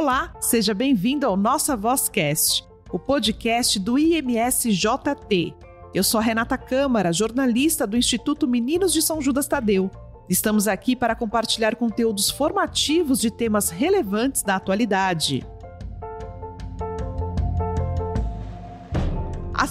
Olá, seja bem-vindo ao Nossa Vozcast, o podcast do IMSJT. Eu sou a Renata Câmara, jornalista do Instituto Meninos de São Judas Tadeu. Estamos aqui para compartilhar conteúdos formativos de temas relevantes da atualidade.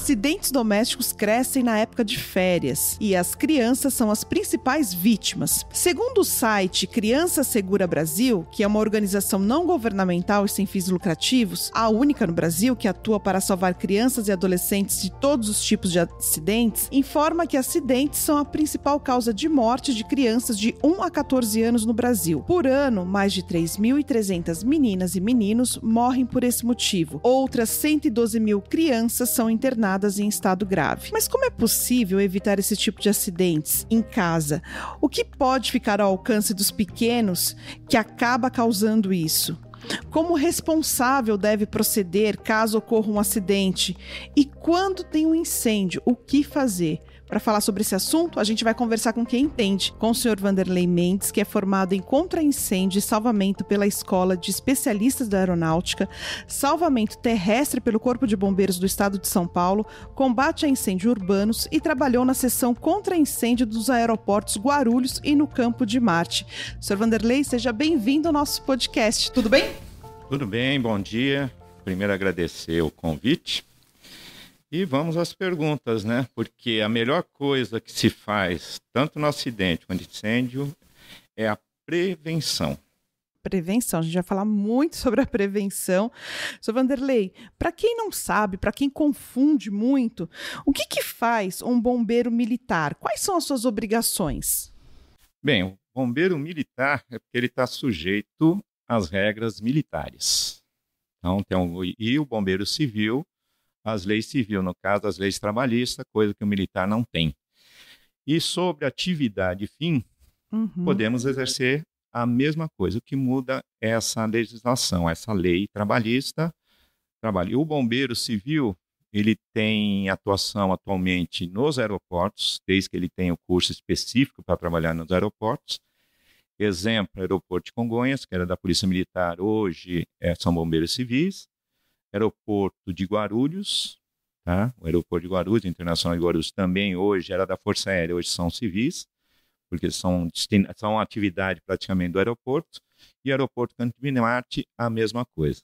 Acidentes domésticos crescem na época de férias e as crianças são as principais vítimas. Segundo o site Criança Segura Brasil, que é uma organização não governamental e sem fins lucrativos, a única no Brasil que atua para salvar crianças e adolescentes de todos os tipos de acidentes, informa que acidentes são a principal causa de morte de crianças de 1 a 14 anos no Brasil. Por ano, mais de 3.300 meninas e meninos morrem por esse motivo. Outras 112 mil crianças são internadas em estado grave. Mas como é possível evitar esse tipo de acidentes em casa? O que pode ficar ao alcance dos pequenos que acaba causando isso? Como o responsável deve proceder caso ocorra um acidente? E quando tem um incêndio, o que fazer? Para falar sobre esse assunto, a gente vai conversar com quem entende, com o senhor Vanderlei Mendes, que é formado em contra-incêndio e salvamento pela Escola de Especialistas da Aeronáutica, salvamento terrestre pelo Corpo de Bombeiros do Estado de São Paulo, combate a incêndios urbanos e trabalhou na seção contra-incêndio dos aeroportos Guarulhos e no Campo de Marte. Sr. Vanderlei, seja bem-vindo ao nosso podcast. Tudo bem? Tudo bem, bom dia. Primeiro agradecer o convite e vamos às perguntas, né? Porque a melhor coisa que se faz, tanto no acidente quanto no incêndio, é a prevenção prevenção. A gente vai falar muito sobre a prevenção. Sr. Vanderlei, para quem não sabe, para quem confunde muito, o que, que, faz um bombeiro militar? Quais são as suas obrigações? Bem, o bombeiro militar é porque ele está sujeito às regras militares. Então, tem um, e o bombeiro civil as leis civis, no caso, as leis trabalhistas, coisa que o militar não tem. E sobre atividade fim, uhum. podemos exercer a mesma coisa. O que muda é essa legislação, essa lei trabalhista. Trabalho. O bombeiro civil, ele tem atuação atualmente nos aeroportos, desde que ele tenha o um curso específico para trabalhar nos aeroportos. Exemplo, aeroporto de Congonhas, que era da Polícia Militar, hoje é, são bombeiros civis aeroporto de Guarulhos, tá? o aeroporto de Guarulhos, Internacional de Guarulhos, também hoje era da Força Aérea, hoje são civis, porque são, são atividade praticamente do aeroporto, e aeroporto Cantimarte, a mesma coisa.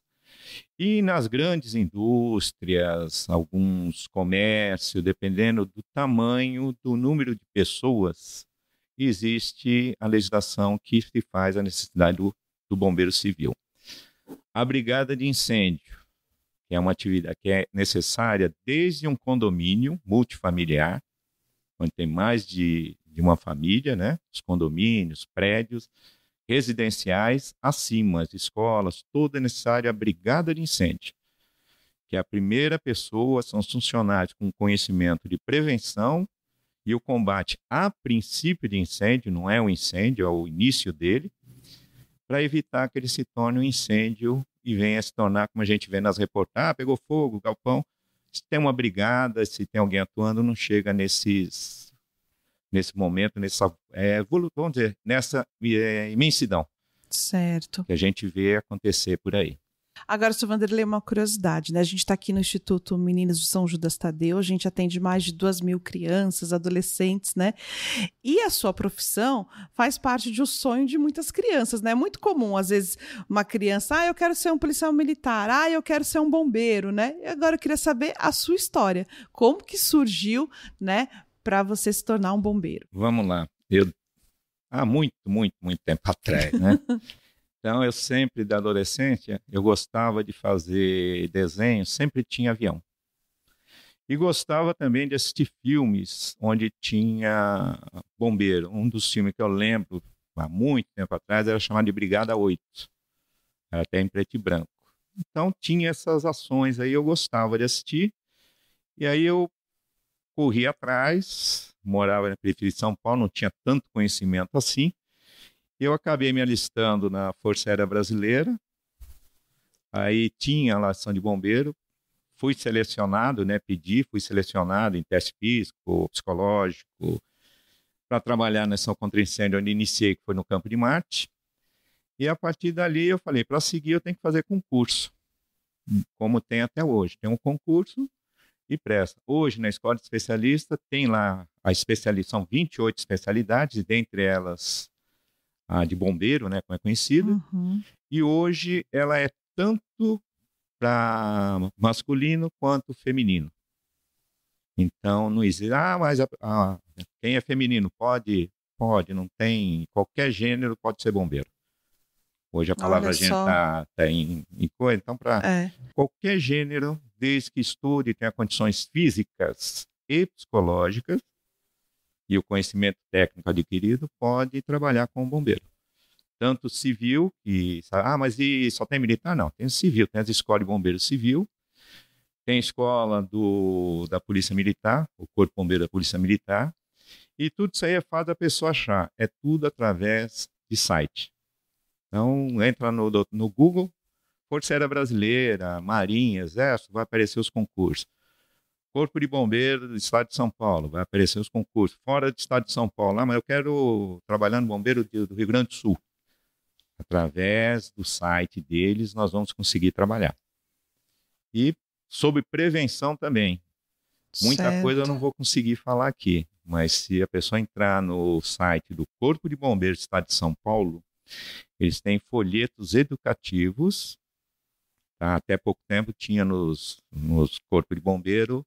E nas grandes indústrias, alguns comércios, dependendo do tamanho, do número de pessoas, existe a legislação que se faz a necessidade do, do bombeiro civil. A brigada de incêndio, que é uma atividade que é necessária desde um condomínio multifamiliar, onde tem mais de, de uma família, né? Os condomínios, prédios, residenciais, acima, as escolas, toda é necessária a brigada de incêndio, que a primeira pessoa, são os funcionários com conhecimento de prevenção e o combate a princípio de incêndio, não é o incêndio, é o início dele, para evitar que ele se torne um incêndio e venha se tornar, como a gente vê nas reportagens, ah, pegou fogo, galpão. Se tem uma brigada, se tem alguém atuando, não chega nesses nesse momento, nessa, é, vamos dizer, nessa é, imensidão. Certo. Que a gente vê acontecer por aí. Agora, Sr. Vanderlei, uma curiosidade, né? A gente está aqui no Instituto Meninas de São Judas Tadeu, a gente atende mais de duas mil crianças, adolescentes, né? E a sua profissão faz parte de um sonho de muitas crianças, né? É muito comum, às vezes, uma criança, ah, eu quero ser um policial militar, ah, eu quero ser um bombeiro, né? E agora eu queria saber a sua história, como que surgiu, né, para você se tornar um bombeiro? Vamos lá. Eu há muito, muito, muito tempo atrás, né? Então, eu sempre, da adolescência, eu gostava de fazer desenho, sempre tinha avião. E gostava também de assistir filmes onde tinha bombeiro. Um dos filmes que eu lembro, há muito tempo atrás, era chamado de Brigada 8. Era até em preto e branco. Então, tinha essas ações aí, eu gostava de assistir. E aí eu corri atrás, morava na periferia de São Paulo, não tinha tanto conhecimento assim. Eu acabei me alistando na Força Aérea Brasileira. Aí tinha a ação de bombeiro. Fui selecionado, né? Pedi, fui selecionado em teste físico, psicológico, para trabalhar na ação contra incêndio, onde iniciei, que foi no Campo de Marte. E a partir dali eu falei, para seguir eu tenho que fazer concurso, como tem até hoje. Tem um concurso e presta. Hoje, na escola de especialista, tem lá a especialista, são 28 especialidades, dentre elas a ah, de bombeiro, né, como é conhecida, uhum. e hoje ela é tanto para masculino quanto feminino. Então não existe, ah, mas a, a, quem é feminino pode, pode, não tem qualquer gênero pode ser bombeiro. Hoje a palavra gênero está tá em, em coisa, então para é. qualquer gênero, desde que estude e tenha condições físicas e psicológicas, e o conhecimento técnico adquirido pode trabalhar como bombeiro. Tanto civil, e Ah, mas e só tem militar? Não, tem civil, tem as escolas de bombeiro civil, tem escola do, da Polícia Militar, o Corpo Bombeiro da Polícia Militar, e tudo isso aí é fácil da pessoa achar, é tudo através de site. Então, entra no, no Google, Força Aérea Brasileira, Marinha, Exército, vai aparecer os concursos. Corpo de Bombeiros do Estado de São Paulo, vai aparecer os concursos. Fora do Estado de São Paulo, ah, mas eu quero trabalhar no Bombeiro do Rio Grande do Sul. Através do site deles, nós vamos conseguir trabalhar. E sobre prevenção também. Muita certo. coisa eu não vou conseguir falar aqui, mas se a pessoa entrar no site do Corpo de Bombeiros do Estado de São Paulo, eles têm folhetos educativos. Tá? Até pouco tempo tinha nos, nos Corpo de Bombeiro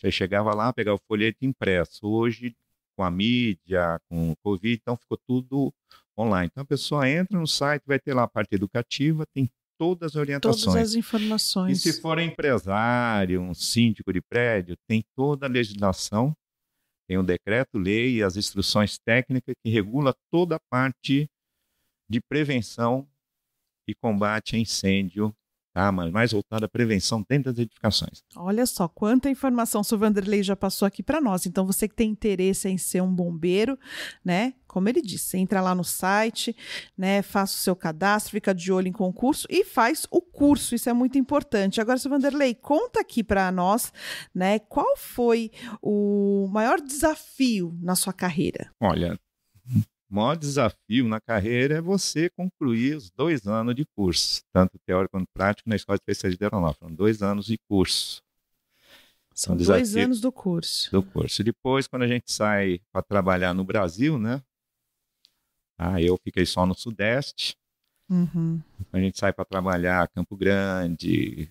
você chegava lá, pegava o folheto impresso. Hoje, com a mídia, com o Covid, então ficou tudo online. Então a pessoa entra no site, vai ter lá a parte educativa, tem todas as orientações. Todas as informações. E se for empresário, um síndico de prédio, tem toda a legislação, tem um decreto, lei e as instruções técnicas que regula toda a parte de prevenção e combate a incêndio tá? mas mais voltada à prevenção dentro das edificações. Olha só, quanta informação o Vanderlei já passou aqui para nós. Então, você que tem interesse em ser um bombeiro, né? Como ele disse, entra lá no site, né? Faça o seu cadastro, fica de olho em concurso e faz o curso. Isso é muito importante. Agora, Sr. Vanderlei, conta aqui para nós, né? Qual foi o maior desafio na sua carreira? Olha, o maior desafio na carreira é você concluir os dois anos de curso, tanto teórico quanto prático, na Escola de Especialista de Aeronáutica. Foram dois anos de curso. São dois anos do curso. Do curso. Depois, quando a gente sai para trabalhar no Brasil, né? Ah, eu fiquei só no Sudeste. Uhum. A gente sai para trabalhar Campo Grande,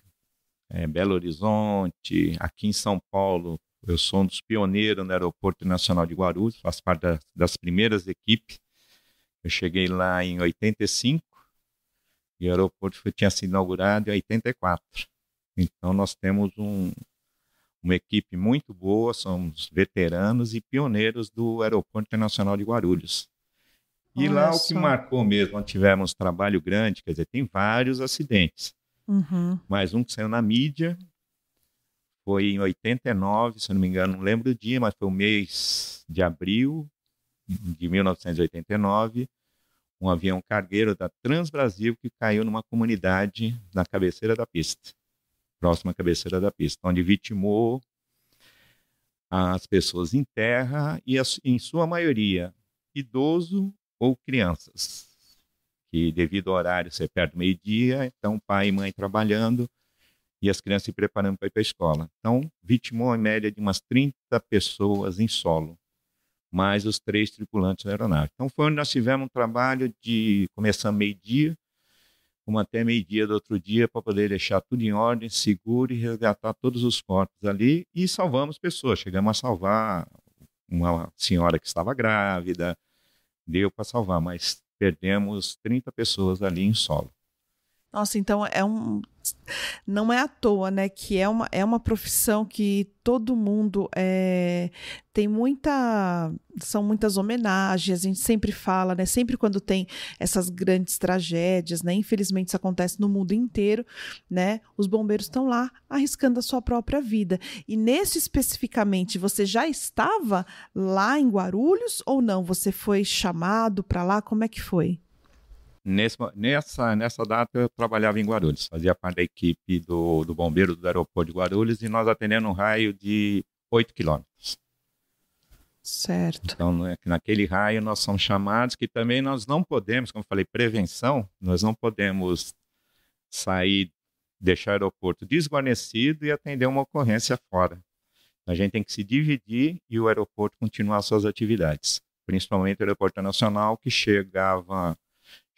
é, Belo Horizonte, aqui em São Paulo, eu sou um dos pioneiros no Aeroporto Nacional de Guarulhos, faço parte da, das primeiras equipes. Eu cheguei lá em 85 e o aeroporto foi, tinha sido inaugurado em 84. Então nós temos um, uma equipe muito boa, somos veteranos e pioneiros do Aeroporto Internacional de Guarulhos. E Olha lá só. o que marcou mesmo, tivemos trabalho grande, quer dizer, tem vários acidentes. Uhum. Mas um que saiu na mídia, foi em 89, se não me engano, não lembro o dia, mas foi o mês de abril de 1989, um avião cargueiro da Transbrasil que caiu numa comunidade na cabeceira da pista, próxima à cabeceira da pista, onde vitimou as pessoas em terra e, em sua maioria, idoso ou crianças, que devido ao horário ser perto do meio-dia, então pai e mãe trabalhando, e as crianças se preparando para ir para a escola. Então, vitimou em média de umas 30 pessoas em solo, mais os três tripulantes da aeronave. Então, foi onde nós tivemos um trabalho de começar meio-dia, como até meio-dia do outro dia, para poder deixar tudo em ordem, seguro e resgatar todos os corpos ali e salvamos pessoas. Chegamos a salvar uma senhora que estava grávida, deu para salvar, mas perdemos 30 pessoas ali em solo. Nossa, então é um não é à toa, né? Que é uma, é uma profissão que todo mundo é, tem muita. São muitas homenagens, a gente sempre fala, né? Sempre quando tem essas grandes tragédias, né? Infelizmente isso acontece no mundo inteiro, né? Os bombeiros estão lá arriscando a sua própria vida. E nesse especificamente, você já estava lá em Guarulhos ou não? Você foi chamado para lá? Como é que foi? Nesse, nessa, nessa data eu trabalhava em Guarulhos, fazia parte da equipe do, do bombeiro do aeroporto de Guarulhos e nós atendendo um raio de 8 quilômetros. Certo. Então, né, naquele raio nós somos chamados que também nós não podemos, como falei, prevenção, nós não podemos sair, deixar o aeroporto desguarnecido e atender uma ocorrência fora. A gente tem que se dividir e o aeroporto continuar suas atividades, principalmente o aeroporto nacional que chegava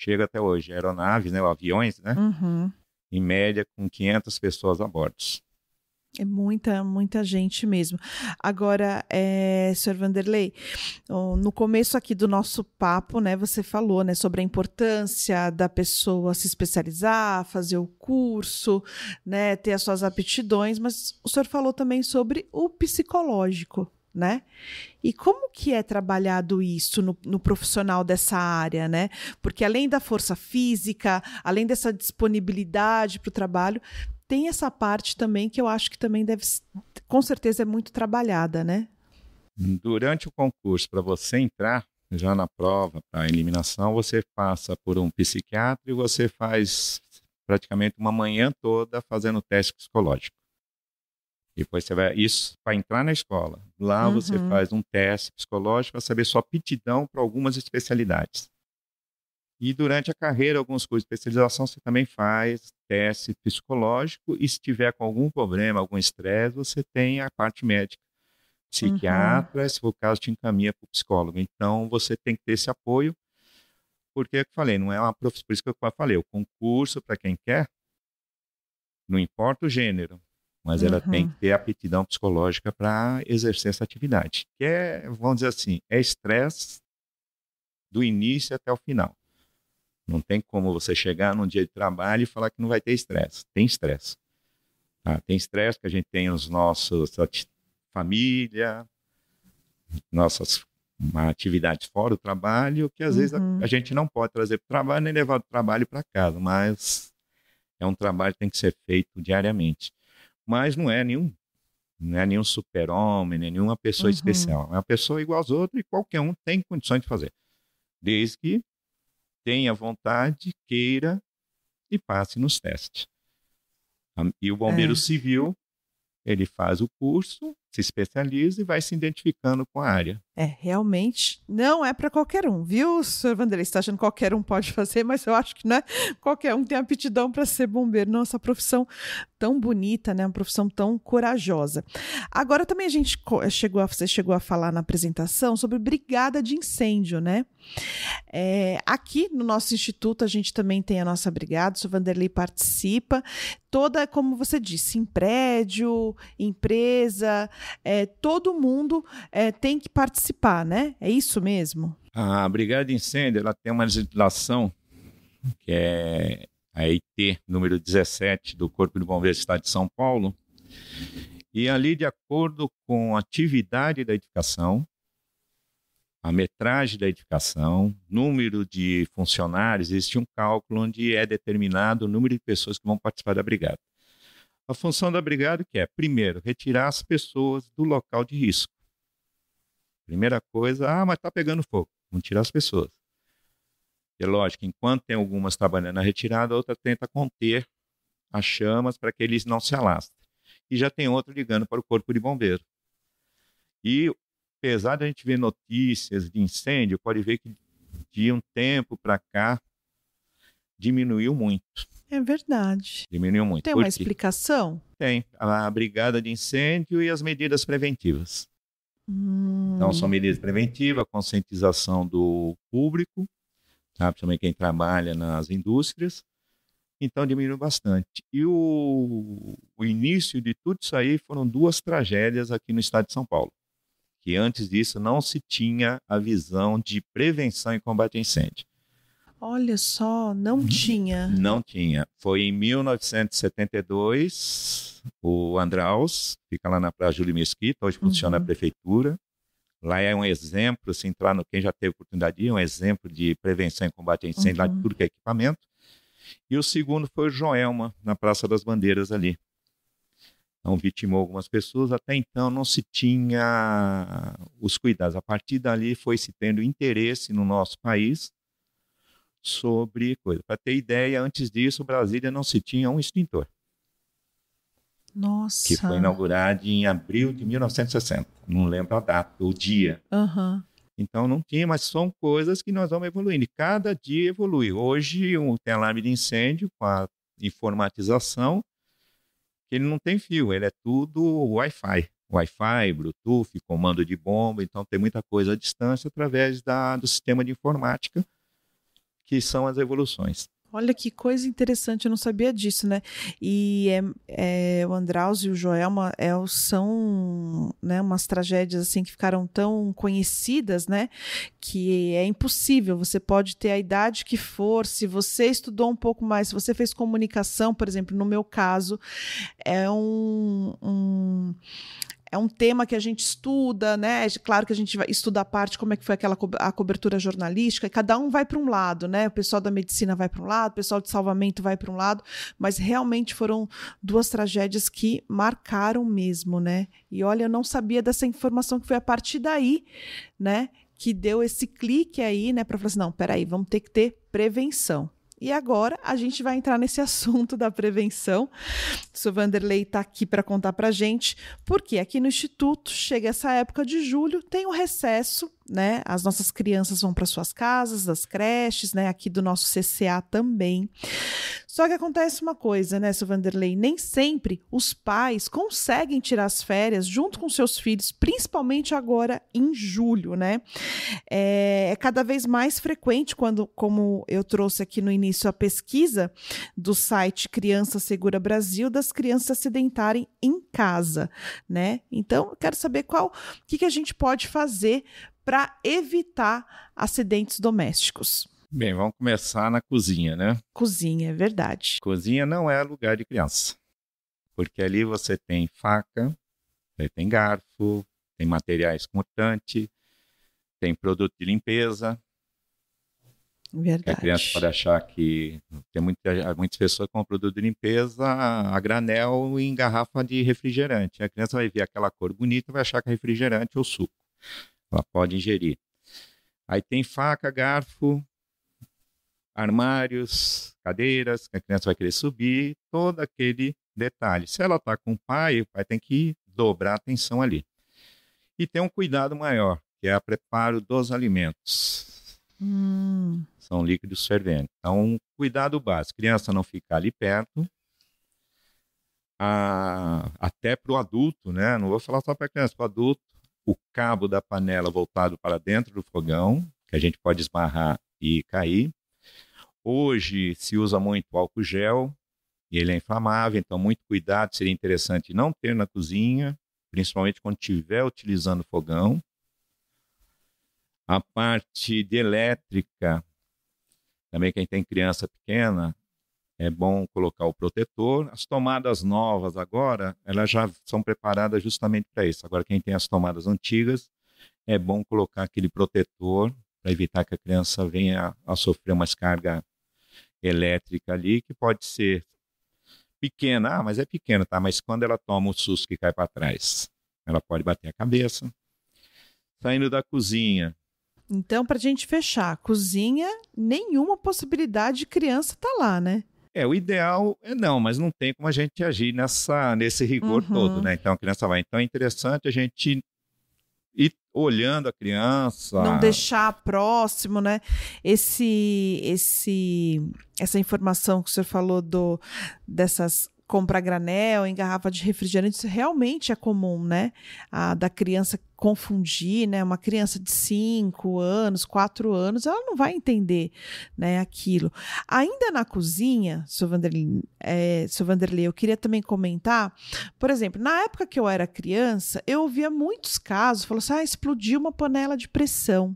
chega até hoje. Aeronaves, né, aviões, né? Uhum. Em média, com 500 pessoas a bordo. É muita, muita gente mesmo. Agora, é, eh, Sr. Vanderlei, no começo aqui do nosso papo, né, você falou né, sobre a importância da pessoa se especializar, fazer o curso, né, ter as suas aptidões, mas o senhor falou também sobre o psicológico né? E como que é trabalhado isso no, no, profissional dessa área, né? Porque além da força física, além dessa disponibilidade para o trabalho, tem essa parte também que eu acho que também deve, com certeza, é muito trabalhada, né? Durante o concurso, para você entrar já na prova para eliminação, você passa por um psiquiatra e você faz praticamente uma manhã toda fazendo teste psicológico. Depois você vai. Isso para entrar na escola. Lá uhum. você faz um teste psicológico para saber sua aptidão para algumas especialidades. E durante a carreira, alguns cursos de especialização, você também faz teste psicológico. E se tiver com algum problema, algum estresse, você tem a parte médica. Uhum. Psiquiatra, uhum. se for o caso, te encaminha para o psicólogo. Então, você tem que ter esse apoio, porque, é eu falei, não é uma profissão. Por isso que eu falei, o concurso, para quem quer, não importa o gênero, mas uhum. ela tem uhum. que ter aptidão psicológica para exercer essa atividade, que é, vamos dizer assim, é estresse do início até o final. Não tem como você chegar num dia de trabalho e falar que não vai ter estresse. Tem estresse. Tá? Tem estresse que a gente tem os nossos família, nossas atividades fora do trabalho, que às uhum. vezes a, uhum. a gente não pode trazer para o trabalho nem levar do trabalho para casa, mas é um trabalho que tem que ser feito diariamente mas não é nenhum não é nenhum super-homem, nem nenhuma pessoa uhum. especial. É uma pessoa igual às outras e qualquer um tem condições de fazer. Desde que tenha vontade, queira e passe nos testes. E o bombeiro é. civil, ele faz o curso se especializa e vai se identificando com a área. É, realmente não é para qualquer um, viu, Sr. Vanderlei? Você está achando que qualquer um pode fazer, mas eu acho que não é qualquer um tem aptidão para ser bombeiro. Nossa, profissão tão bonita, né? Uma profissão tão corajosa. Agora também a gente eh, chegou a, você chegou a falar na apresentação sobre brigada de incêndio, né? É, aqui no nosso instituto a gente também tem a nossa brigada, o Sr. Vanderlei participa, toda, como você disse, em prédio, empresa, é, todo mundo é, tem que participar, né? É isso mesmo? A Brigada de Incêndio ela tem uma legislação que é a IT número 17 do Corpo de Bombeiros do Estado de São Paulo. E ali, de acordo com a atividade da edificação, a metragem da edificação, número de funcionários, existe um cálculo onde é determinado o número de pessoas que vão participar da brigada. A função da brigada que é, primeiro, retirar as pessoas do local de risco. Primeira coisa, ah, mas está pegando fogo. Vamos tirar as pessoas. É lógico, enquanto tem algumas trabalhando na retirada, a outra tenta conter as chamas para que eles não se alastrem. E já tem outro ligando para o corpo de bombeiro. E apesar de a gente ver notícias de incêndio, pode ver que de um tempo para cá diminuiu muito. É verdade. Diminuiu muito. Tem Por uma quê? explicação? Tem. A brigada de incêndio e as medidas preventivas. Hum. Então, são medidas preventivas, conscientização do público, tá? principalmente quem trabalha nas indústrias. Então, diminuiu bastante. E o, o início de tudo isso aí foram duas tragédias aqui no estado de São Paulo. Que antes disso não se tinha a visão de prevenção e combate a incêndio. Olha só, não uhum. tinha. Não tinha. Foi em 1972, o Andraus, fica lá na Praia Júlio Mesquita, hoje funciona uhum. a prefeitura. Lá é um exemplo, se entrar no quem já teve oportunidade, é um exemplo de prevenção e combate a incêndio, uhum. lá de uhum. tudo que é equipamento. E o segundo foi o Joelma, na Praça das Bandeiras ali. Então, vitimou algumas pessoas. Até então, não se tinha os cuidados. A partir dali, foi se tendo interesse no nosso país sobre coisa. Para ter ideia, antes disso, Brasília não se tinha um extintor. Nossa. Que foi inaugurado em abril de 1960. Não lembro a data, o dia. Uhum. Então não tinha, mas são coisas que nós vamos evoluindo. E cada dia evolui. Hoje um, tem alarme de incêndio com a informatização, que ele não tem fio, ele é tudo Wi-Fi. Wi-Fi, Bluetooth, comando de bomba, então tem muita coisa à distância através da, do sistema de informática que são as evoluções. Olha que coisa interessante, eu não sabia disso, né? E é, é, o Andraus e o Joelma é, são né, umas tragédias assim que ficaram tão conhecidas, né? Que é impossível. Você pode ter a idade que for, se você estudou um pouco mais, se você fez comunicação, por exemplo, no meu caso, é um, um é um tema que a gente estuda, né? É claro que a gente vai estudar a parte como é que foi aquela co a cobertura jornalística, e cada um vai para um lado, né? O pessoal da medicina vai para um lado, o pessoal de salvamento vai para um lado, mas realmente foram duas tragédias que marcaram mesmo, né? E olha, eu não sabia dessa informação que foi a partir daí, né, que deu esse clique aí, né, para falar assim, não, peraí, vamos ter que ter prevenção. E agora a gente vai entrar nesse assunto da prevenção. O Sr. Vanderlei está aqui para contar para a gente, porque aqui no Instituto chega essa época de julho, tem o recesso né? As nossas crianças vão para suas casas, das creches, né? Aqui do nosso CCA também. Só que acontece uma coisa, né, seu Vanderlei? Nem sempre os pais conseguem tirar as férias junto com seus filhos, principalmente agora em julho, né? É, é cada vez mais frequente quando, como eu trouxe aqui no início a pesquisa do site Criança Segura Brasil, das crianças acidentarem em casa, né? Então, eu quero saber qual, o que, que a gente pode fazer para evitar acidentes domésticos? Bem, vamos começar na cozinha, né? Cozinha, é verdade. Cozinha não é lugar de criança, porque ali você tem faca, você tem garfo, tem materiais cortantes, tem produto de limpeza. Verdade. A criança pode achar que tem muita, muitas pessoas com produto de limpeza a granel em garrafa de refrigerante. A criança vai ver aquela cor bonita e vai achar que é refrigerante ou suco. Ela pode ingerir. Aí tem faca, garfo, armários, cadeiras, que a criança vai querer subir, todo aquele detalhe. Se ela está com o pai, o pai tem que dobrar a atenção ali. E tem um cuidado maior, que é o preparo dos alimentos. Hum. São líquidos ferventes. Então, um cuidado básico. Criança não ficar ali perto. A... Ah, até para o adulto, né? Não vou falar só para criança, para o adulto o cabo da panela voltado para dentro do fogão, que a gente pode esbarrar e cair. Hoje se usa muito álcool gel, e ele é inflamável, então muito cuidado, seria interessante não ter na cozinha, principalmente quando estiver utilizando fogão. A parte de elétrica, também quem tem criança pequena, é bom colocar o protetor. As tomadas novas agora, elas já são preparadas justamente para isso. Agora, quem tem as tomadas antigas, é bom colocar aquele protetor para evitar que a criança venha a sofrer uma descarga elétrica ali, que pode ser pequena, ah, mas é pequena, tá? Mas quando ela toma o susto que cai para trás, ela pode bater a cabeça. Saindo da cozinha, então, para a gente fechar, cozinha, nenhuma possibilidade de criança tá lá, né? É, o ideal é não, mas não tem como a gente agir nessa, nesse rigor uhum. todo, né? Então a criança vai. Então é interessante a gente ir olhando a criança. Não deixar próximo, né? Esse, esse, essa informação que o senhor falou do, dessas comprar granel, em garrafa de refrigerante, isso realmente é comum, né? A da criança confundir, né? Uma criança de 5 anos, 4 anos, ela não vai entender, né, aquilo. Ainda na cozinha, seu Vanderlei, é, Vanderlei, eu queria também comentar, por exemplo, na época que eu era criança, eu ouvia muitos casos, falou assim, ah, explodiu uma panela de pressão.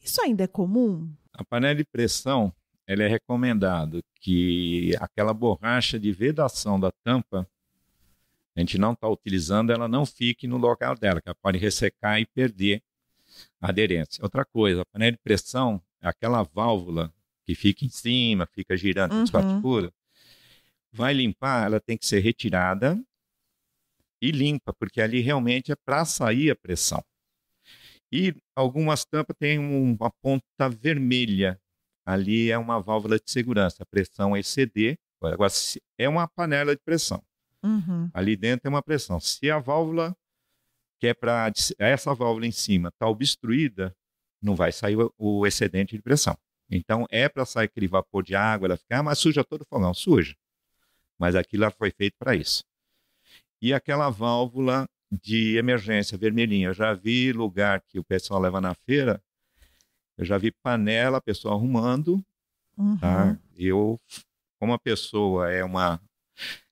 Isso ainda é comum? A panela de pressão, ela é recomendado que aquela borracha de vedação da tampa, a gente não está utilizando, ela não fique no local dela, que ela pode ressecar e perder a aderência. Outra coisa, a panela de pressão, aquela válvula que fica em cima, fica girando uhum. particuras, vai limpar, ela tem que ser retirada e limpa, porque ali realmente é para sair a pressão. E algumas tampas têm uma ponta vermelha, ali é uma válvula de segurança. A pressão exceder, é agora é uma panela de pressão. Uhum. Ali dentro é uma pressão. Se a válvula que é para essa válvula em cima está obstruída, não vai sair o excedente de pressão. Então é para sair aquele vapor de água, ela fica, ah, mas suja todo o fogão, suja. Mas aquilo foi feito para isso. E aquela válvula de emergência vermelhinha, eu já vi lugar que o pessoal leva na feira, eu já vi panela, a pessoa arrumando. Tá? Uhum. Tá? Eu, como a pessoa é uma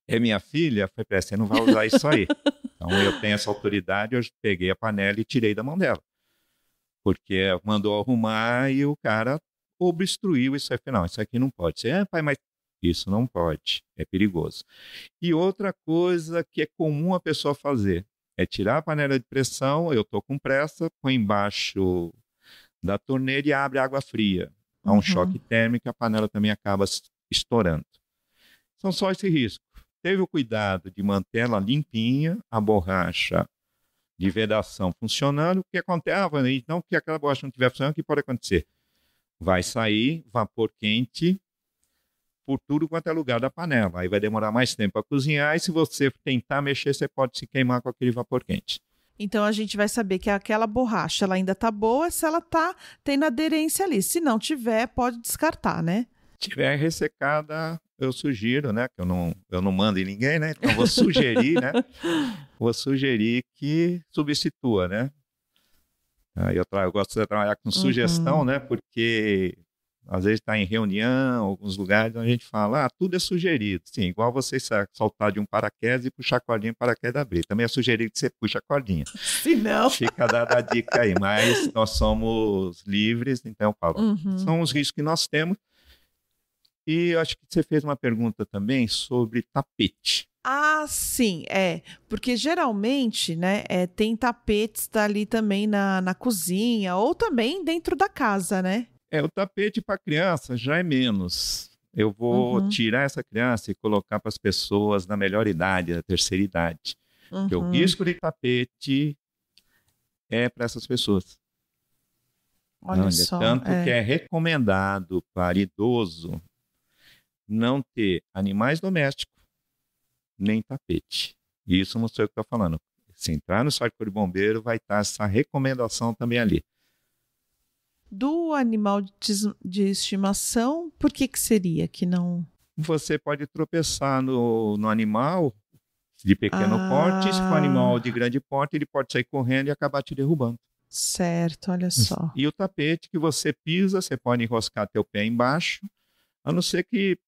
é minha filha, foi para você não vai usar isso aí. então eu tenho essa autoridade, eu peguei a panela e tirei da mão dela. Porque mandou arrumar e o cara obstruiu isso aí. Não, isso aqui não pode. é, pai, mas isso não pode, é perigoso. E outra coisa que é comum a pessoa fazer é tirar a panela de pressão, eu estou com pressa, põe embaixo da torneira e abre água fria. Há um uhum. choque térmico e a panela também acaba estourando. São só esse risco. Teve o cuidado de mantê-la limpinha, a borracha de vedação funcionando. O que acontece? Ah, então, não que aquela borracha não estiver funcionando, o que pode acontecer? Vai sair vapor quente por tudo quanto é lugar da panela. Aí vai demorar mais tempo para cozinhar e se você tentar mexer, você pode se queimar com aquele vapor quente. Então a gente vai saber que aquela borracha ela ainda tá boa se ela tá tendo aderência ali. Se não tiver, pode descartar, né? Tiver ressecada, eu sugiro, né? Que eu não, eu não mando em ninguém, né? Então vou sugerir, né? Vou sugerir que substitua, né? Eu, eu gosto de trabalhar com sugestão, uhum. né? Porque às vezes está em reunião, alguns lugares onde a gente fala, ah, tudo é sugerido. Sim, igual você saltar de um paraquedas e puxar a cordinha para paraquedas abrir. Também é sugerido que você puxa a cordinha. Se não. Fica dada a dica aí, mas nós somos livres, então, Paulo, uhum. são os riscos que nós temos. E eu acho que você fez uma pergunta também sobre tapete. Ah, sim, é. Porque geralmente, né, é, tem tapetes ali também na, na cozinha ou também dentro da casa, né? É, o tapete para criança já é menos. Eu vou uhum. tirar essa criança e colocar para as pessoas na melhor idade, na terceira idade. Uhum. Porque o uhum. risco de tapete é para essas pessoas. Olha Olha, só, tanto é... que é recomendado para idoso não ter animais domésticos nem tapete. Isso não sei o que estou falando. Se entrar no site de bombeiro, vai estar essa recomendação também ali do animal de, de estimação, por que, que seria que não? Você pode tropeçar no, no animal de pequeno ah. porte, se for animal de grande porte, ele pode sair correndo e acabar te derrubando. Certo, olha uhum. só. E o tapete que você pisa, você pode enroscar teu pé embaixo, a não ser que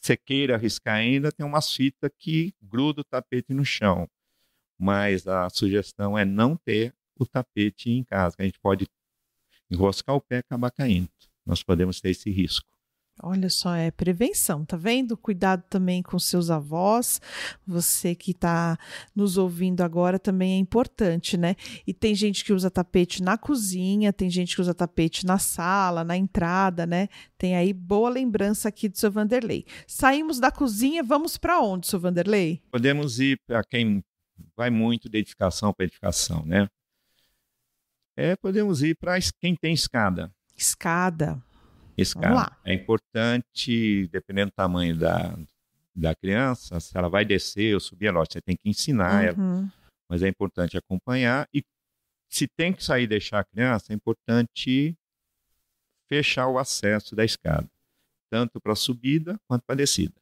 você queira arriscar ainda, tem uma fita que gruda o tapete no chão. Mas a sugestão é não ter o tapete em casa. A gente pode enroscar o pé e acabar caindo. Nós podemos ter esse risco. Olha só, é prevenção, tá vendo? Cuidado também com seus avós. Você que está nos ouvindo agora também é importante, né? E tem gente que usa tapete na cozinha, tem gente que usa tapete na sala, na entrada, né? Tem aí boa lembrança aqui do seu Vanderlei. Saímos da cozinha, vamos para onde, seu Vanderlei? Podemos ir para quem vai muito de edificação para edificação, né? É, podemos ir para quem tem escada. Escada. Escada. É importante, dependendo do tamanho da, da criança, se ela vai descer ou subir, é lógico, você tem que ensinar uhum. ela. Mas é importante acompanhar. E se tem que sair e deixar a criança, é importante fechar o acesso da escada, tanto para subida quanto para descida.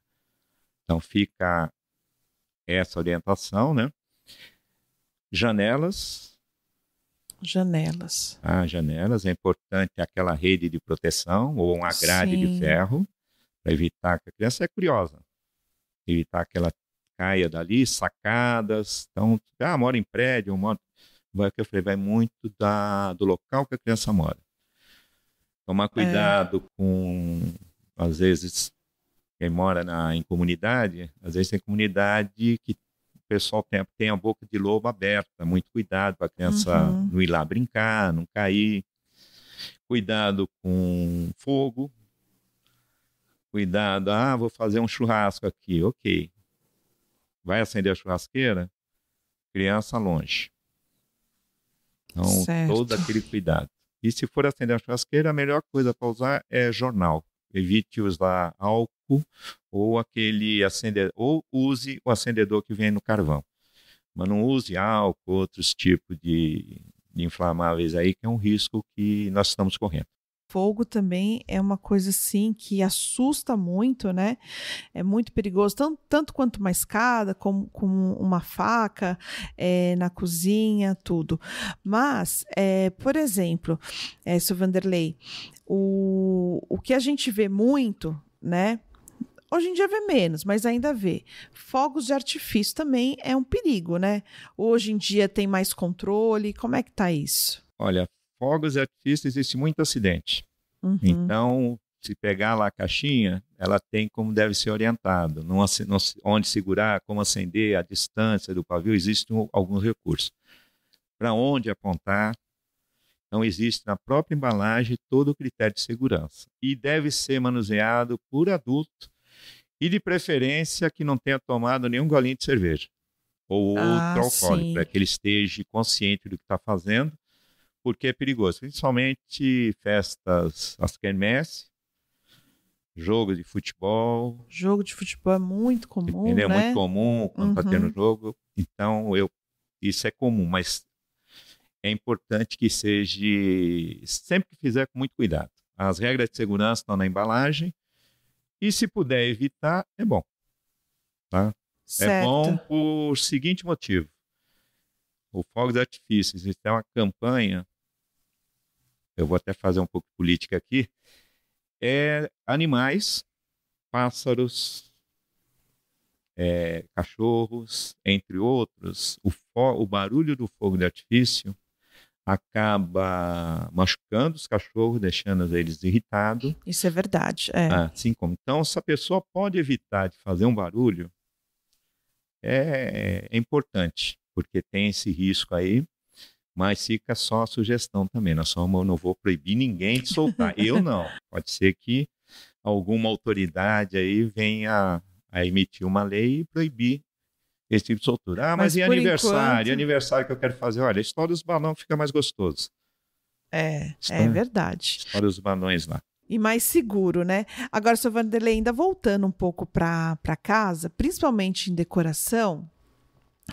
Então fica essa orientação, né? Janelas Janelas. Ah, janelas. É importante aquela rede de proteção ou uma grade Sim. de ferro para evitar que a criança é curiosa. Evitar que ela caia dali, sacadas. Então, ah, mora em prédio, mora... Vai, que eu falei, vai muito da, do local que a criança mora. Tomar é. cuidado é. com, às vezes, quem mora na, em comunidade, às vezes tem comunidade que pessoal tem, tem a boca de lobo aberta, muito cuidado para a criança uhum. não ir lá brincar, não cair. Cuidado com fogo. Cuidado, ah, vou fazer um churrasco aqui, ok. Vai acender a churrasqueira? Criança longe. Então, certo. todo aquele cuidado. E se for acender a churrasqueira, a melhor coisa para usar é jornal. Evite usar álcool elétrico ou aquele acendedor, ou use o acendedor que vem no carvão. Mas não use álcool, outros tipos de, de inflamáveis aí, que é um risco que nós estamos correndo fogo também é uma coisa assim que assusta muito, né? É muito perigoso, tanto, tanto quanto uma escada, como, como uma faca é, na cozinha, tudo. Mas, é, por exemplo, é, seu Vanderlei, o, o que a gente vê muito, né? Hoje em dia vê menos, mas ainda vê. Fogos de artifício também é um perigo, né? Hoje em dia tem mais controle. Como é que tá isso? Olha, fogos de artifício existe muito acidente. Uhum. Então, se pegar lá a caixinha, ela tem como deve ser orientado, não, onde segurar, como acender, a distância do pavio, existem alguns recursos. Para onde apontar, então existe na própria embalagem todo o critério de segurança. E deve ser manuseado por adulto e de preferência que não tenha tomado nenhum golinho de cerveja ou ah, outro alcoólico, para que ele esteja consciente do que está fazendo, porque é perigoso. Principalmente festas, as quermesses, jogo de futebol. Jogo de futebol é muito comum, né? É muito né? comum quando tá uhum. está tendo jogo. Então, eu, isso é comum, mas é importante que seja, sempre que fizer, com muito cuidado. As regras de segurança estão na embalagem, e se puder evitar, é bom. Tá? É bom por seguinte motivo. O fogo de artifício, existe uma campanha, eu vou até fazer um pouco de política aqui, é animais, pássaros, é, cachorros, entre outros, o, o barulho do fogo de artifício acaba machucando os cachorros, deixando eles irritados. Isso é verdade. É. Ah, assim como. Então, se a pessoa pode evitar de fazer um barulho, é, é importante, porque tem esse risco aí. Mas fica só a sugestão também. Nós só não vou proibir ninguém de soltar. Eu não. Pode ser que alguma autoridade aí venha a emitir uma lei e proibir esse tipo de soltura. Ah, mas, mas e aniversário? Enquanto... aniversário que eu quero fazer? Olha, história os balões, fica mais gostoso. É, é verdade. História os balões lá. E mais seguro, né? Agora, seu Vanderlei, ainda voltando um pouco para casa, principalmente em decoração,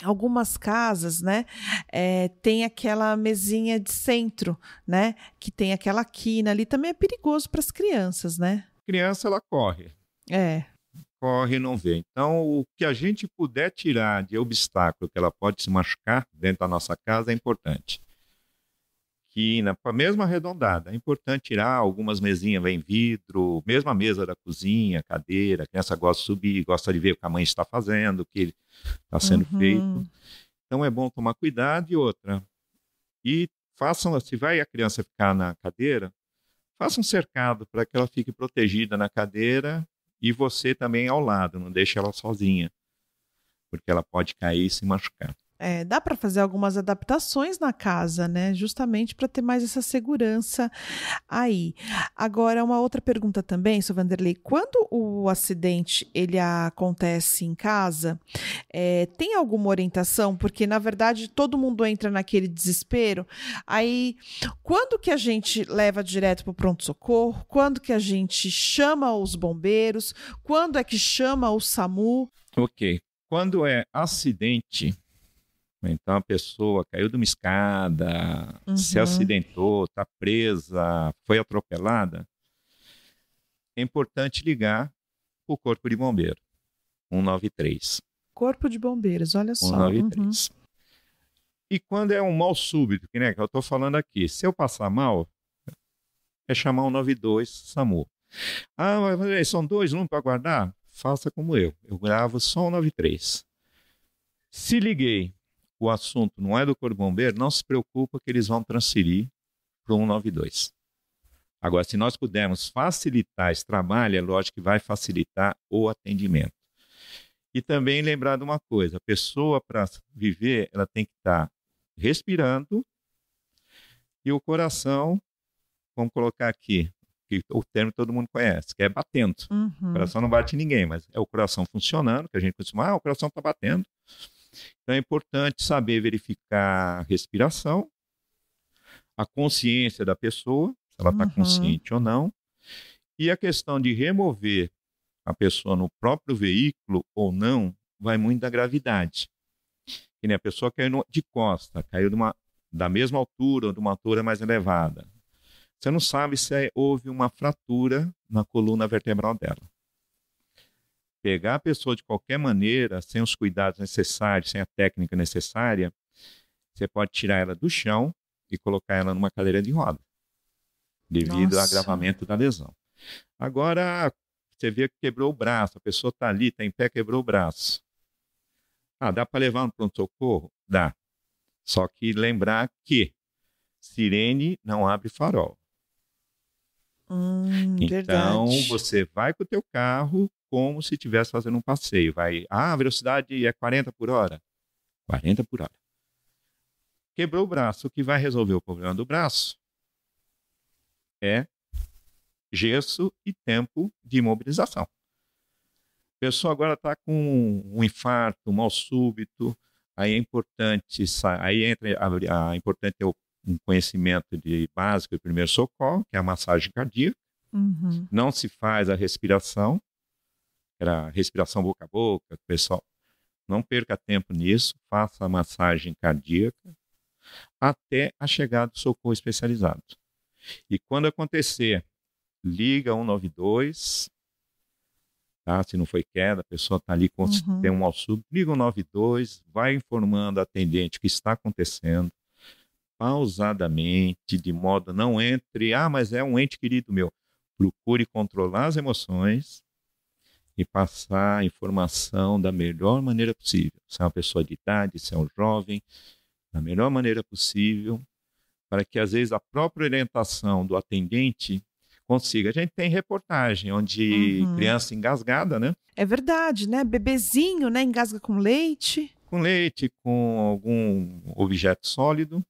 algumas casas, né, é, tem aquela mesinha de centro, né, que tem aquela quina ali, também é perigoso para as crianças, né? criança ela corre. É corre e não vê. Então, o que a gente puder tirar de obstáculo que ela pode se machucar dentro da nossa casa é importante. Que na mesma arredondada, é importante tirar algumas mesinhas, bem vidro, mesma mesa da cozinha, cadeira, a criança gosta de subir, gosta de ver o que a mãe está fazendo, o que está sendo uhum. feito. Então, é bom tomar cuidado e outra. E façam, se vai a criança ficar na cadeira, faça um cercado para que ela fique protegida na cadeira e você também ao lado, não deixa ela sozinha, porque ela pode cair e se machucar. É, dá para fazer algumas adaptações na casa, né? Justamente para ter mais essa segurança aí. Agora, uma outra pergunta também, Sr. Vanderlei. Quando o acidente ele acontece em casa, é, tem alguma orientação? Porque, na verdade, todo mundo entra naquele desespero. Aí, quando que a gente leva direto para o pronto-socorro? Quando que a gente chama os bombeiros? Quando é que chama o SAMU? Ok. Quando é acidente, né? Então a pessoa caiu de uma escada, uhum. se acidentou, está presa, foi atropelada. É importante ligar para o Corpo de Bombeiro, 193. Corpo de Bombeiros, olha só. 193. Uhum. E quando é um mal súbito, que, né, que eu estou falando aqui, se eu passar mal, é chamar o 92 SAMU. Ah, mas são dois um para guardar? Faça como eu, eu gravo só o 93. Se liguei o assunto não é do Corpo Bombeiro, não se preocupa que eles vão transferir para o 192. Agora, se nós pudermos facilitar esse trabalho, é lógico que vai facilitar o atendimento. E também lembrar de uma coisa: a pessoa, para viver, ela tem que estar respirando e o coração, vamos colocar aqui, que o termo todo mundo conhece, que é batendo. Uhum. O coração não bate ninguém, mas é o coração funcionando, que a gente costuma, ah, o coração está batendo. Então é importante saber verificar a respiração, a consciência da pessoa, se ela está uhum. consciente ou não, e a questão de remover a pessoa no próprio veículo ou não vai muito da gravidade. Que nem a pessoa caiu de costa, caiu da mesma altura ou de uma altura mais elevada. Você não sabe se é, houve uma fratura na coluna vertebral dela pegar a pessoa de qualquer maneira, sem os cuidados necessários, sem a técnica necessária, você pode tirar ela do chão e colocar ela numa cadeira de roda, devido Nossa. ao agravamento da lesão. Agora, você vê que quebrou o braço, a pessoa está ali, está em pé, quebrou o braço. Ah, dá para levar no pronto-socorro? Dá. Só que lembrar que sirene não abre farol. Hum, então verdade. você vai com o teu carro como se estivesse fazendo um passeio. Vai, ah, a velocidade é 40 por hora. 40 por hora. Quebrou o braço, o que vai resolver o problema do braço é gesso e tempo de imobilização. A pessoa agora está com um infarto, um mal súbito, aí é importante, aí entra a, a ah, importante é o um conhecimento de básico de primeiro socorro, que é a massagem cardíaca. Uhum. Não se faz a respiração, era respiração boca a boca, pessoal. Não perca tempo nisso, faça a massagem cardíaca até a chegada do socorro especializado. E quando acontecer, liga 192, tá? se não foi queda, a pessoa está ali com uhum. tem um ao liga 192, vai informando a atendente o que está acontecendo, pausadamente, de modo não entre, ah, mas é um ente querido meu. Procure controlar as emoções e passar a informação da melhor maneira possível. Se é uma pessoa de idade, se é um jovem, da melhor maneira possível, para que às vezes a própria orientação do atendente consiga. A gente tem reportagem onde uhum. criança engasgada, né? É verdade, né? Bebezinho, né? Engasga com leite. Com leite, com algum objeto sólido.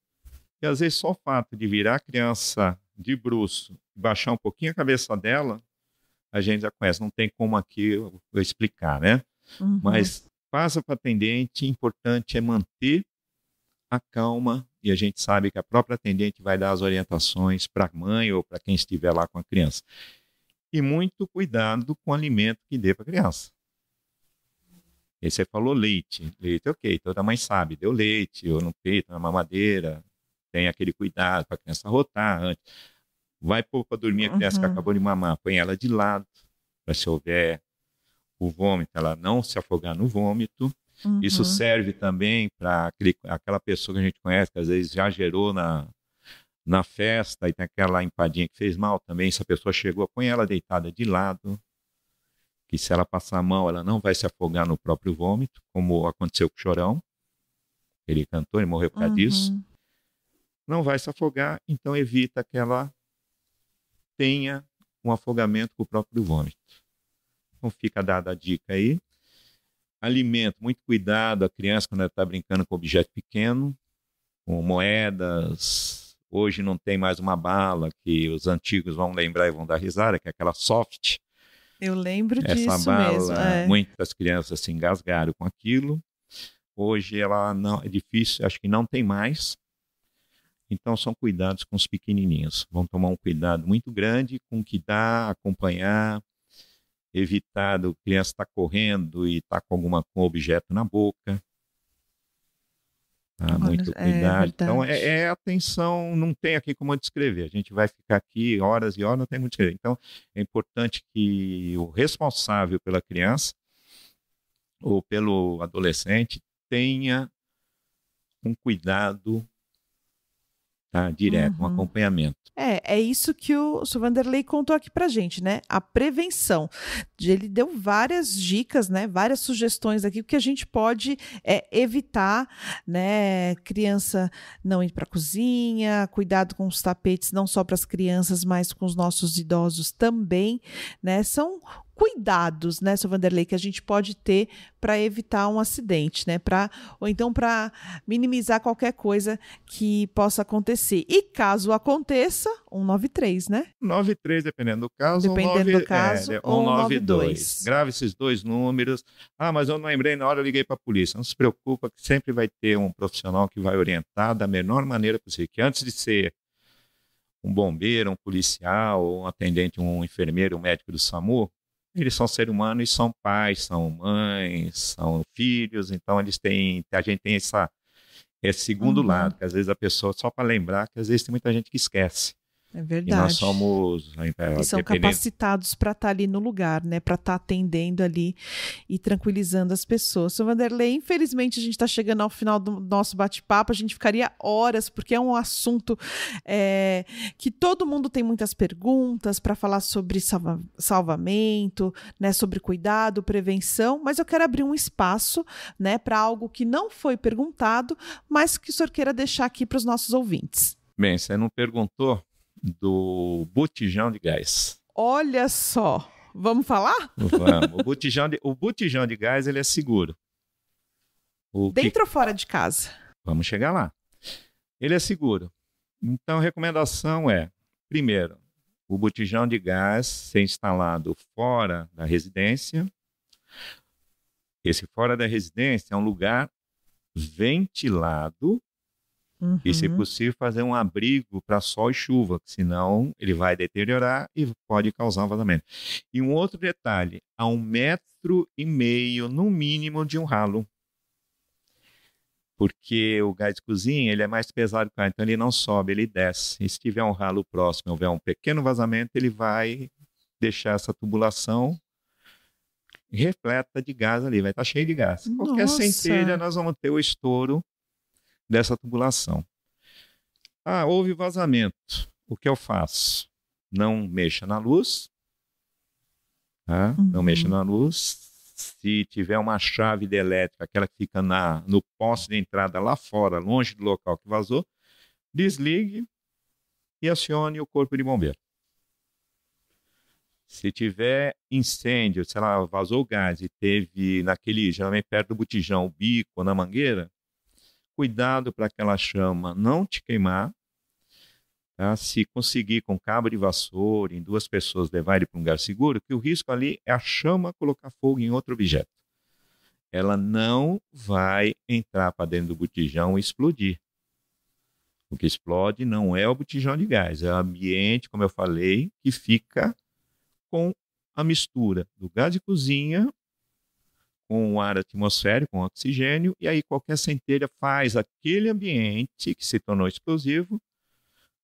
E às vezes só o fato de virar a criança de bruxo, baixar um pouquinho a cabeça dela, a gente já conhece. Não tem como aqui eu, eu explicar, né? Uhum. Mas passa para atendente, importante é manter a calma e a gente sabe que a própria atendente vai dar as orientações para a mãe ou para quem estiver lá com a criança. E muito cuidado com o alimento que dê para a criança. E você falou leite. Leite, ok, toda mãe sabe, deu leite, ou no peito, tá na mamadeira, tem aquele cuidado para a criança rotar antes. Vai pôr para dormir a criança uhum. que acabou de mamar, põe ela de lado, para se houver o vômito, ela não se afogar no vômito. Uhum. Isso serve também para aquela pessoa que a gente conhece, que às vezes já gerou na, na festa e tem aquela empadinha que fez mal também. Se a pessoa chegou, põe ela deitada de lado, que se ela passar a mão, ela não vai se afogar no próprio vômito, como aconteceu com o Chorão. Ele cantou, ele morreu por causa uhum. disso não vai se afogar, então evita que ela tenha um afogamento com o próprio vômito. Então fica dada a dica aí. Alimento, muito cuidado, a criança quando ela está brincando com objeto pequeno, com moedas. Hoje não tem mais uma bala que os antigos vão lembrar e vão dar risada, que é aquela soft. Eu lembro Essa disso bala, mesmo. É. Muitas crianças se engasgaram com aquilo. Hoje ela não é difícil, acho que não tem mais. Então, são cuidados com os pequenininhos. Vão tomar um cuidado muito grande com o que dá, acompanhar, evitar do criança estar tá correndo e estar tá com algum objeto na boca. Tá? Muito é cuidado. É então, é, é, atenção, não tem aqui como eu descrever. A gente vai ficar aqui horas e horas, não tem muito descrever. Então, é importante que o responsável pela criança ou pelo adolescente tenha um cuidado tá? Direto, uhum. um acompanhamento. É, é isso que o, o Vanderlei contou aqui pra gente, né? A prevenção. Ele deu várias dicas, né? Várias sugestões aqui, que a gente pode é, evitar, né? Criança não ir a cozinha, cuidado com os tapetes, não só para as crianças, mas com os nossos idosos também, né? São cuidados, né, seu Vanderlei, que a gente pode ter para evitar um acidente, né? Pra, ou então para minimizar qualquer coisa que possa acontecer. E caso aconteça, 193, né? 93, dependendo do caso. Dependendo do caso, é, 192. É, Grave esses dois números. Ah, mas eu não lembrei na hora, eu liguei para a polícia. Não se preocupa, que sempre vai ter um profissional que vai orientar da menor maneira possível. Que antes de ser um bombeiro, um policial, um atendente, um enfermeiro, um médico do SAMU, eles são seres humanos e são pais, são mães, são filhos, então eles têm, a gente tem essa, esse segundo uhum. lado, que às vezes a pessoa, só para lembrar, que às vezes tem muita gente que esquece. É verdade. E nós somos. Né, é, e são capacitados para estar tá ali no lugar, né? Para estar tá atendendo ali e tranquilizando as pessoas. Sr. Vanderlei, infelizmente a gente está chegando ao final do nosso bate-papo. A gente ficaria horas, porque é um assunto é, que todo mundo tem muitas perguntas para falar sobre salva salvamento, né? Sobre cuidado, prevenção. Mas eu quero abrir um espaço, né? Para algo que não foi perguntado, mas que o senhor queira deixar aqui para os nossos ouvintes. Bem, você não perguntou, do botijão de gás. Olha só, vamos falar? Vamos. O botijão de, o botijão de gás ele é seguro. O Dentro que... ou fora de casa? Vamos chegar lá. Ele é seguro. Então, a recomendação é, primeiro, o botijão de gás ser instalado fora da residência. Esse fora da residência é um lugar ventilado Uhum. E, se uhum. possível, fazer um abrigo para sol e chuva, senão ele vai deteriorar e pode causar um vazamento. E um outro detalhe: a um metro e meio, no mínimo, de um ralo. Porque o gás de cozinha ele é mais pesado que o ar, então ele não sobe, ele desce. E se tiver um ralo próximo, houver um pequeno vazamento, ele vai deixar essa tubulação repleta de gás ali, vai estar tá cheio de gás. Nossa. Qualquer centelha, nós vamos ter o estouro dessa tubulação. Ah, houve vazamento. O que eu faço? Não mexa na luz. Tá? Uhum. Não mexa uhum. na luz. Se tiver uma chave de elétrica, aquela que fica na, no poste de entrada lá fora, longe do local que vazou, desligue e acione o corpo de bombeiro. Se tiver incêndio, sei lá, vazou gás e teve naquele, geralmente perto do botijão, o bico na mangueira, cuidado para aquela chama não te queimar. Tá? Se conseguir com cabo de vassoura, em duas pessoas, levar ele para um lugar seguro, que o risco ali é a chama colocar fogo em outro objeto. Ela não vai entrar para dentro do botijão e explodir. O que explode não é o botijão de gás, é o ambiente, como eu falei, que fica com a mistura do gás de cozinha com o ar atmosférico, com oxigênio, e aí qualquer centelha faz aquele ambiente que se tornou explosivo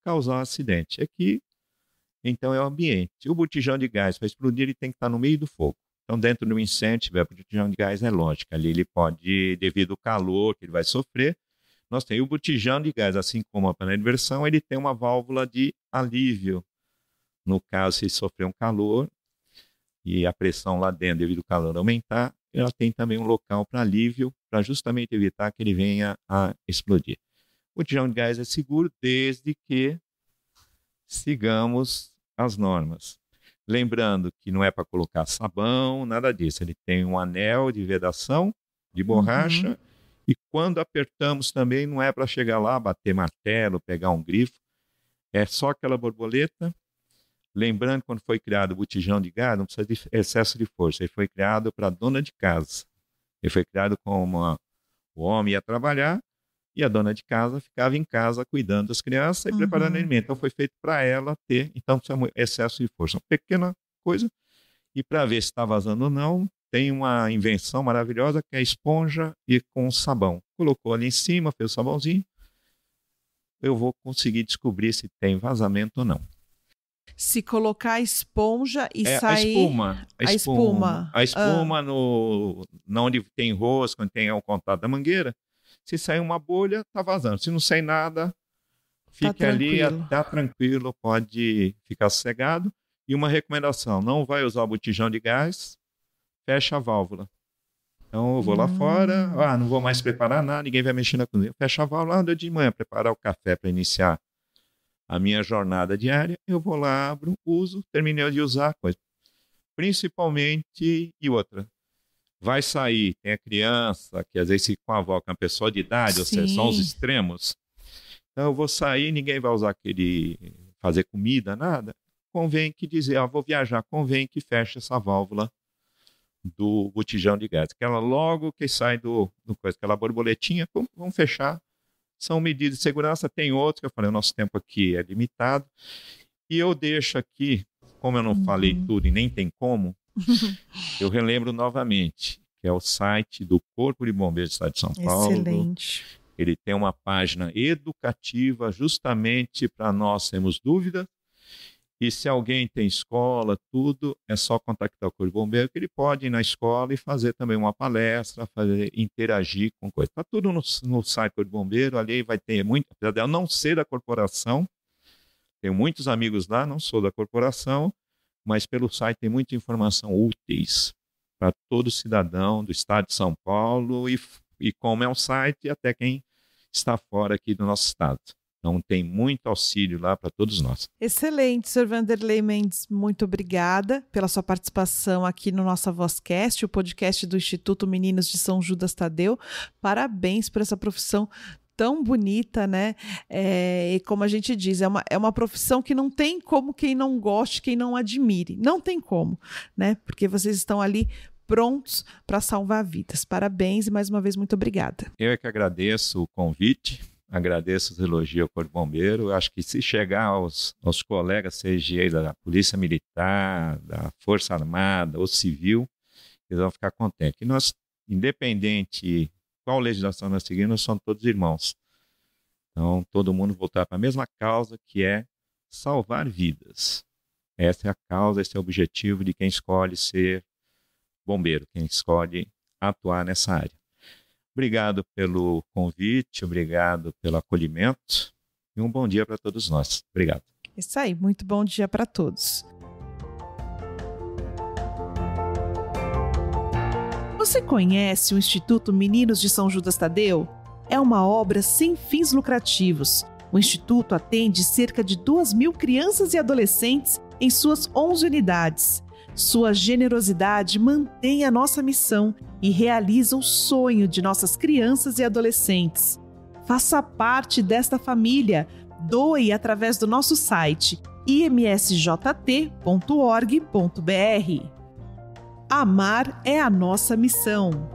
causar um acidente. Aqui, então, é o ambiente. O botijão de gás, para explodir, ele tem que estar no meio do fogo. Então, dentro do incêndio, tiver botijão de gás, é lógico. Ali ele pode, devido ao calor que ele vai sofrer, nós temos o botijão de gás, assim como a panela de versão, ele tem uma válvula de alívio. No caso, se sofrer um calor e a pressão lá dentro, devido ao calor aumentar, ela tem também um local para alívio, para justamente evitar que ele venha a explodir. O tijão de gás é seguro desde que sigamos as normas. Lembrando que não é para colocar sabão, nada disso. Ele tem um anel de vedação de borracha. Uhum. E quando apertamos também, não é para chegar lá, bater martelo, pegar um grifo. É só aquela borboleta Lembrando quando foi criado o botijão de gás, não precisa de excesso de força. Ele foi criado para dona de casa. Ele foi criado com o homem ia trabalhar e a dona de casa ficava em casa cuidando das crianças e uhum. preparando alimento. Então foi feito para ela ter. Então precisa de excesso de força. Uma pequena coisa. E para ver se está vazando ou não, tem uma invenção maravilhosa que é a esponja e com sabão. Colocou ali em cima, fez o sabãozinho. Eu vou conseguir descobrir se tem vazamento ou não se colocar a esponja e é, sair. A espuma. A espuma. A ah. espuma, a espuma ah. no, na onde tem rosca, onde tem o contato da mangueira. Se sair uma bolha, tá vazando. Se não sair nada, tá fica tá ali, tá tranquilo, pode ficar sossegado. E uma recomendação: não vai usar o botijão de gás, fecha a válvula. Então eu vou hum. lá fora, hum. ah, não vou mais preparar nada, ninguém vai mexer na cozinha. Fecha a válvula, anda de manhã, preparar o café para iniciar a minha jornada diária, eu vou lá, abro, uso, terminei de usar a coisa. Principalmente, e outra, vai sair, tem a criança, que às vezes se convoca uma pessoa de idade, Sim. ou seja, são os extremos. Então, eu vou sair, ninguém vai usar aquele, fazer comida, nada. Convém que dizer, ah, vou viajar, convém que feche essa válvula do botijão de gás. Que ela logo que sai do, do coisa, aquela borboletinha, é vamos fechar são medidas de segurança, tem outro que eu falei, o nosso tempo aqui é limitado. E eu deixo aqui, como eu não uhum. falei tudo e nem tem como, eu relembro novamente, que é o site do Corpo de Bombeiros do Estado de São Paulo. Excelente. Ele tem uma página educativa justamente para nós termos dúvidas e se alguém tem escola, tudo, é só contactar o Corpo de Bombeiro, que ele pode ir na escola e fazer também uma palestra, fazer, interagir com coisa. Está tudo no, no site Corpo de Bombeiro, ali vai ter muito, apesar de eu não ser da corporação, tenho muitos amigos lá, não sou da corporação, mas pelo site tem muita informação úteis para todo cidadão do estado de São Paulo e, e como é o site, até quem está fora aqui do nosso estado. Então, tem muito auxílio lá para todos nós. Excelente, Sr. Vanderlei Mendes, muito obrigada pela sua participação aqui no nossa Vozcast, o podcast do Instituto Meninos de São Judas Tadeu. Parabéns por essa profissão tão bonita, né? É, e como a gente diz, é uma, é uma profissão que não tem como quem não goste, quem não admire. Não tem como, né? Porque vocês estão ali prontos para salvar vidas. Parabéns e mais uma vez muito obrigada. Eu é que agradeço o convite Agradeço os elogios ao Corpo Bombeiro. acho que se chegar aos, aos colegas, seja da Polícia Militar, da Força Armada ou Civil, eles vão ficar contentes. E nós, independente qual legislação nós seguimos, nós somos todos irmãos. Então, todo mundo voltar para a mesma causa que é salvar vidas. Essa é a causa, esse é o objetivo de quem escolhe ser bombeiro, quem escolhe atuar nessa área. Obrigado pelo convite, obrigado pelo acolhimento e um bom dia para todos nós. Obrigado. Isso aí, muito bom dia para todos. Você conhece o Instituto Meninos de São Judas Tadeu? É uma obra sem fins lucrativos. O Instituto atende cerca de 2 mil crianças e adolescentes em suas 11 unidades. Sua generosidade mantém a nossa missão e realiza o sonho de nossas crianças e adolescentes. Faça parte desta família. Doe através do nosso site imsjt.org.br. Amar é a nossa missão.